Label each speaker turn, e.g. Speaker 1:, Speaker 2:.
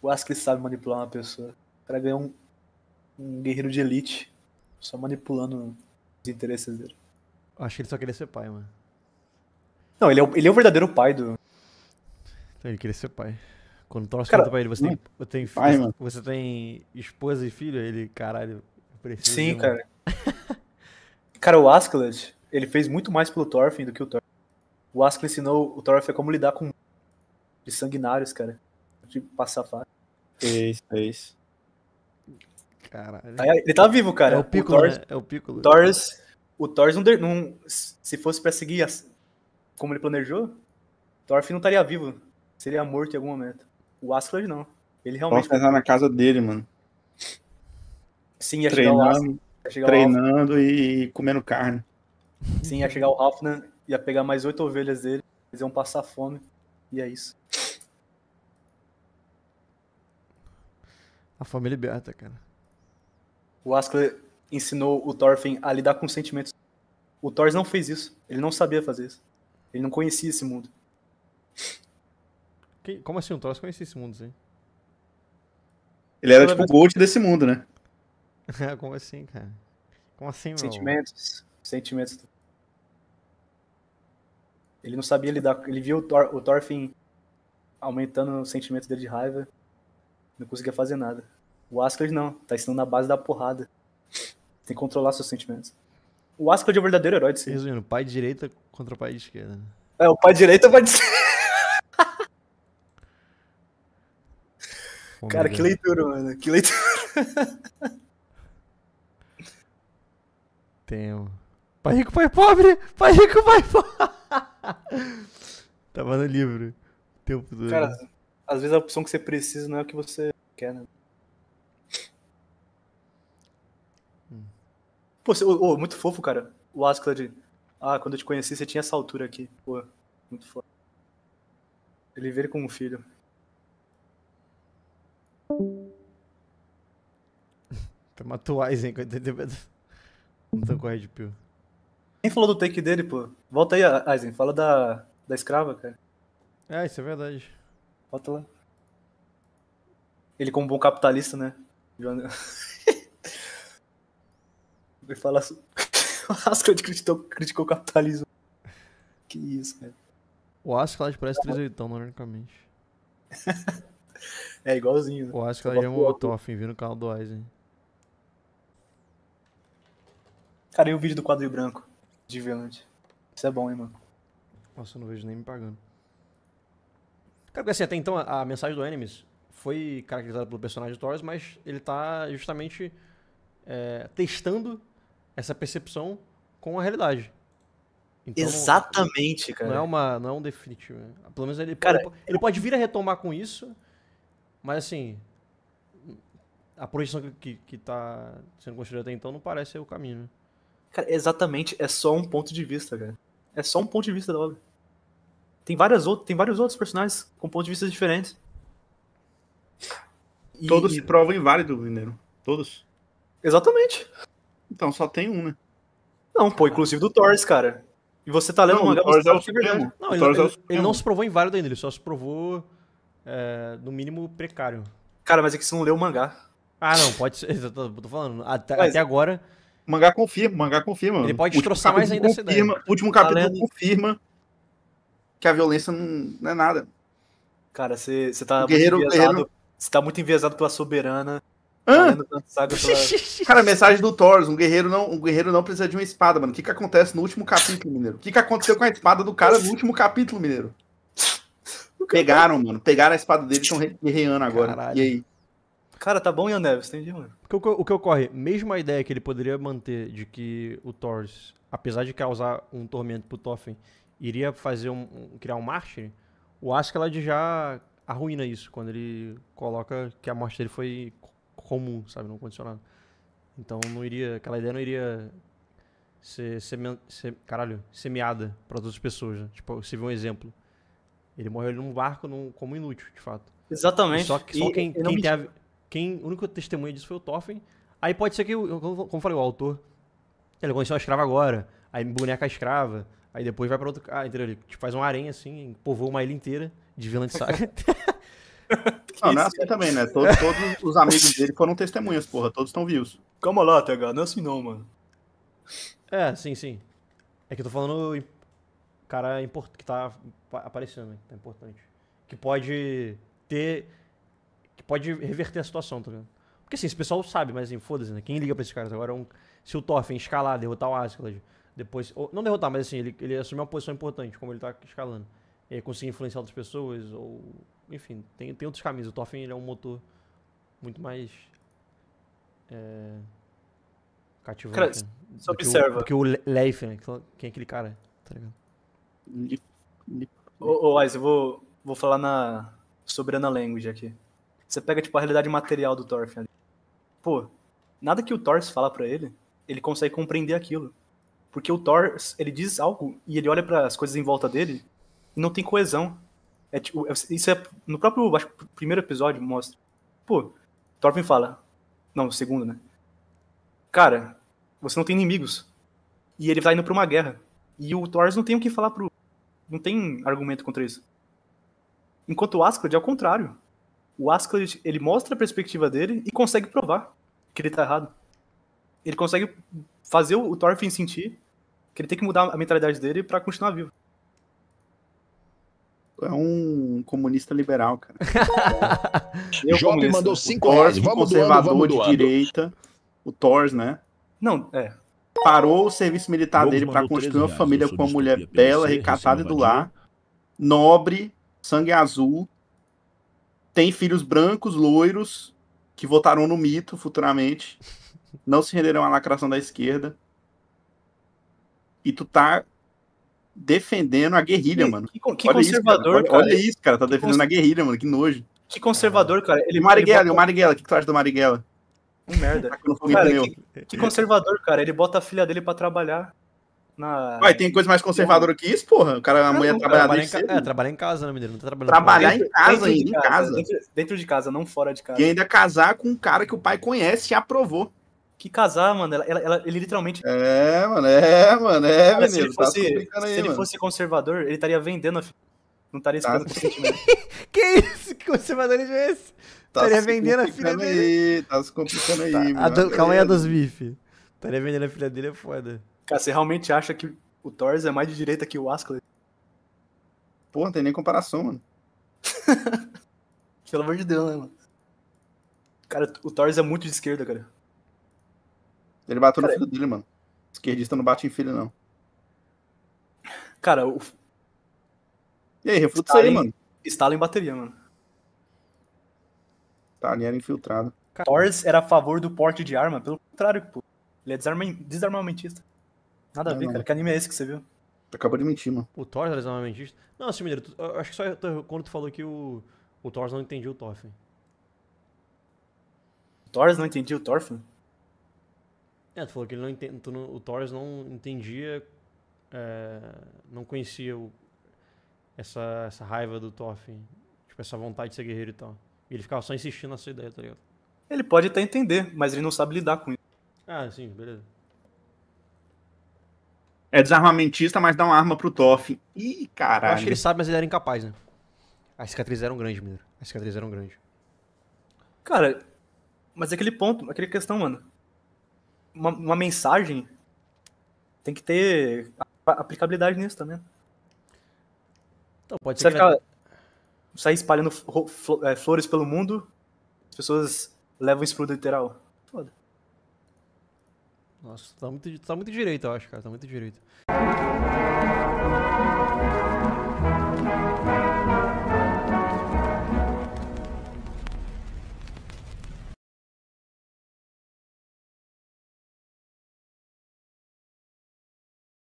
Speaker 1: O Asuka sabe manipular uma pessoa. O cara ganhou um, um guerreiro de elite só manipulando os interesses dele.
Speaker 2: Achei acho que ele só queria ser pai, mano. Não, ele é, o, ele é o verdadeiro pai do. Então, ele queria ser pai. Quando torce pergunta pra ele, você tem, você tem filho, você tem esposa e filho, ele, caralho, precisa. Sim, cara.
Speaker 1: cara, o Askeladd, ele fez muito mais pelo Thorfinn do que o Thorfinn. O Askeladd ensinou o Thorfinn a como lidar com sanguinários, cara de passar fácil.
Speaker 2: Fez, é fez. É Caralho. Ele tá vivo, cara. É o Piccolo, o Thors, né? É o Piccolo.
Speaker 1: Thors, o Thors não, não, Se fosse pra seguir como ele planejou, Thorfinn não estaria vivo. Seria morto em algum momento. O Asclad não. Ele realmente... Thorfinn tá
Speaker 3: na casa dele, mano. Sim, ia treinando, chegar o Treinando e comendo carne.
Speaker 1: Sim, ia chegar o Halfdan, ia pegar mais oito ovelhas dele, eles iam passar fome, e é isso.
Speaker 2: A família é liberta, cara.
Speaker 1: O Askler ensinou o Thorfinn a lidar com sentimentos. O Thor não fez isso. Ele não sabia fazer isso. Ele não conhecia esse mundo.
Speaker 2: Que, como assim? O Thor conhecia esse mundo, sim?
Speaker 1: Ele era tipo o
Speaker 3: Gold desse mundo, né?
Speaker 1: como assim, cara? Como assim, meu? Sentimentos. Sentimentos. Ele não sabia lidar. Ele viu o, Thor, o Thorfinn aumentando os sentimentos dele de raiva. Não conseguia fazer nada. O Ascled não, tá ensinando na base da porrada. Tem que controlar seus sentimentos. O Ascled é o verdadeiro herói de si. Resumindo, pai de direita contra pai de esquerda. Né? É, o pai de direita vai de oh, Cara, que leitura, mano. Que leitura.
Speaker 2: Tenho. Pai
Speaker 1: rico, pai pobre! Pai rico, pai pobre!
Speaker 2: Tava tá no livro. Tempo do Cara,
Speaker 1: às vezes a opção que você precisa não é o que você quer, né? Hum. Pô, você, oh, muito fofo, cara. O Asclad. Ah, quando eu te conheci, você tinha essa altura aqui. Pô, muito fofo. Ele vê ele como um filho. Tem uma hein, com 80 Não tô com de Red Quem falou do take dele, pô? Volta aí, Aizen. Fala da, da escrava, cara.
Speaker 2: É, isso é verdade. Bota lá.
Speaker 1: Ele como bom capitalista, né? Vai falar. O Haskell criticou, criticou o capitalismo. Que isso, cara.
Speaker 2: O Haskell parece 38, né, ironicamente.
Speaker 1: é igualzinho, né? O Haskell é um Otoff,
Speaker 2: vindo o carro do Eisen.
Speaker 1: Cara, e o vídeo do quadril branco? De Violante. Isso é bom, hein, mano? Nossa, eu não vejo nem me pagando.
Speaker 2: Cara, porque assim, até então a, a mensagem do Enemies foi caracterizada pelo personagem de Taurus, mas ele está justamente é, testando essa percepção com a realidade. Então, Exatamente, não, cara. Não é, uma, não é um definitivo. Né? Pelo menos ele, cara, pode, ele pode vir a retomar com isso, mas assim, a projeção que, está sendo construída até então não parece
Speaker 1: ser o caminho, né? Cara, exatamente, é só um ponto de vista, cara. É só um ponto de vista da obra. Tem, várias tem vários outros personagens com pontos de vista diferentes.
Speaker 3: E... Todos se provam inválidos, Mineiro. Todos. Exatamente. Então só tem um, né? Não, pô, inclusive do Thors, cara. E você tá lendo não, o mangá, você tá é o é
Speaker 1: Supremo. Não, ele, é ele, é ele, não se
Speaker 2: provou inválido ainda, ele só se provou, é, no mínimo, precário. Cara, mas é que você não leu o mangá. Ah, não, pode ser. Eu tô, tô falando. Até, mas, até agora.
Speaker 3: O mangá confirma, o mangá confirma. Ele pode destroçar mais ainda confirma, essa ideia. O último capítulo tá confirma que a violência não, não é nada. Cara, você tá, guerreiro, guerreiro... tá muito enviesado pela soberana. Hã? Tá saga pela... Cara, mensagem do Thor, um guerreiro não, um guerreiro não precisa de uma espada, mano. O que que acontece no último capítulo, mineiro? O que que aconteceu com a espada do cara no último capítulo, mineiro? Pegaram, mano. Pegaram a espada dele e estão guerreando agora. Caralho. E aí?
Speaker 1: Cara, tá bom, Ian Neves, entendi, mano. O o que ocorre, mesmo a ideia que ele poderia
Speaker 2: manter de que o Thors, apesar de causar um tormento pro Thorin, iria fazer um, um, criar um mártir, o Askeladd já arruína isso quando ele coloca que a morte dele foi comum, sabe, não condicionado Então não iria, aquela ideia não iria ser, seme, ser caralho, semeada para outras pessoas, né? Tipo, se viu um exemplo. Ele morreu num barco num, como inútil, de fato. Exatamente. E só, que, só e, quem, quem, tem a, quem, o único testemunha disso foi o Thorfinn. Aí pode ser que, como eu falei, o autor, ele conheceu uma escrava agora, aí boneca a escrava, aí depois vai pra outro cara, ah, entendeu? Ele tipo, faz um aranha assim, povoa uma ilha inteira de vilã de saga. não, não é assim também, né? Todos, todos, os amigos
Speaker 3: dele foram testemunhas, porra, todos estão vivos. Calma lá, TH, não é assim não, mano.
Speaker 2: É, sim, sim. É que eu tô falando cara que tá aparecendo, né? Tá importante. Que pode ter pode reverter a situação, tá ligado? Porque assim, esse pessoal sabe, mas assim, foda-se, né? Quem liga pra esses caras agora? É um, se o Thorfinn escalar, derrotar o Ascalad, depois. Ou, não derrotar, mas assim, ele, ele assumir uma posição importante, como ele tá escalando. E aí conseguir influenciar outras pessoas, ou. Enfim, tem, tem outros caminhos. O Thorfinn ele é um motor muito mais. É, cativante. Cara, só observa. Porque o, o Leif, né? Quem é aquele cara, tá ligado?
Speaker 1: Ô, oh, oh, eu vou, vou falar na. Sobre a Language aqui. Você pega, tipo, a realidade material do Thorfinn ali. Pô, nada que o Thor fala para ele, ele consegue compreender aquilo. Porque o Thor, ele diz algo e ele olha para as coisas em volta dele e não tem coesão. É, tipo, é, isso é no próprio acho, primeiro episódio mostra. Pô, Thorfinn fala, não, segundo, né? Cara, você não tem inimigos. E ele tá indo pra uma guerra. E o Thor não tem o que falar pro. Não tem argumento contra isso. Enquanto o Asgard é o contrário o Askel ele, mostra a perspectiva dele e consegue provar que ele tá errado. Ele consegue fazer o, Thorfinn sentir que ele tem que mudar a mentalidade dele para continuar vivo.
Speaker 3: É um comunista liberal, cara.
Speaker 1: Eu, Jovem mandou 5 né? horas. Vamos conservador doando, vamos de
Speaker 3: direita. O Thors, né? Não, é parou o serviço militar Logo dele para construir uma família com uma mulher bela, recatada e do lar, nobre, sangue azul, tem filhos brancos, loiros, que votarão no mito futuramente, não se renderão à lacração da esquerda. E tu tá defendendo a guerrilha, que, mano. Que, que olha conservador, isso, cara. Cara. Olha, isso, cara. Tá que defendendo cons... a guerrilha, mano. Que nojo. Que conservador, cara. Ele, Marighella, ele bota... o Marighella. O que tu acha do Marighella? Um merda. Tá cara, que, que, conservador,
Speaker 1: cara. Ele bota a filha dele para trabalhar na. Ué,
Speaker 3: tem coisa mais conservadora que isso, porra? O cara, a mulher trabalhar em casa. É, trabalhar em casa, né, menino? Não tá trabalhando trabalhar em casa, dentro de em casa. casa. Dentro,
Speaker 1: dentro, de casa, não fora de casa. E ainda
Speaker 3: casar com um cara que o pai conhece e aprovou. Que casar, mano, ela, ela, ela
Speaker 1: ele literalmente. É, mano, é, mano, é, cara, menino. Se ele tá fosse, tá aí, se ele fosse conservador, ele estaria vendendo a não estaria tá. explicando
Speaker 3: que isso? Que conservadorismo é esse? Tá estaria vendendo a filha aí,
Speaker 1: dele. Tá, tá se complicando
Speaker 3: aí, tá. mano. Calma aí, é. a dos
Speaker 1: bife. Estaria vendendo a filha dele é foda. Cara, você realmente acha que o Torres é mais de direita que o Ascley? Pô, não tem nem comparação, mano. Pelo amor de Deus, né, mano? Cara, o Torres é muito de esquerda, cara.
Speaker 3: Ele bateu cara, no filho dele, mano. Esquerdista não bate em filho, não. Cara, o. E aí, refuta isso aí, mano. Estala em bateria, mano. Tá, ele era infiltrado.
Speaker 1: Torres era a favor do porte de arma, pelo contrário, pô. Ele é desarmamentista. Nada a ver, cara. Que anime é esse que você viu? Acabou de mentir, mano. O Thor é armamentista?
Speaker 2: Não, assim, Mineiro, eu acho que só tu, quando tu falou que o, o Thor não entendia o Thorfinn.
Speaker 1: O Thor não entendia o Thorfinn?
Speaker 2: É, tu falou que ele não entende, tu não, o Thor não entendia, é, não conhecia o, essa, essa raiva do Thorfinn, tipo, essa vontade de ser guerreiro e tal. E ele ficava só insistindo na sua ideia, tá ligado?
Speaker 3: Ele pode até entender, mas ele não sabe lidar com isso.
Speaker 1: Ah, sim, beleza.
Speaker 3: É desarmamentista, mas dá uma arma pro Toff. Ih,
Speaker 1: caralho.
Speaker 2: Eu acho que ele sabe, mas ele era incapaz, né? As cicatrizes eram grandes, menino. As cicatrizes eram grandes.
Speaker 1: Cara, mas é aquele ponto, é aquela questão, mano. Uma, uma mensagem tem que ter aplicabilidade nisso também.
Speaker 2: Então, pode ser. Você que... É
Speaker 1: sair espalhando flores pelo mundo, as pessoas levam isso pro literal.
Speaker 2: Foda. Nossa, tá muito, tá muito direito, eu acho, cara. Tá muito direito.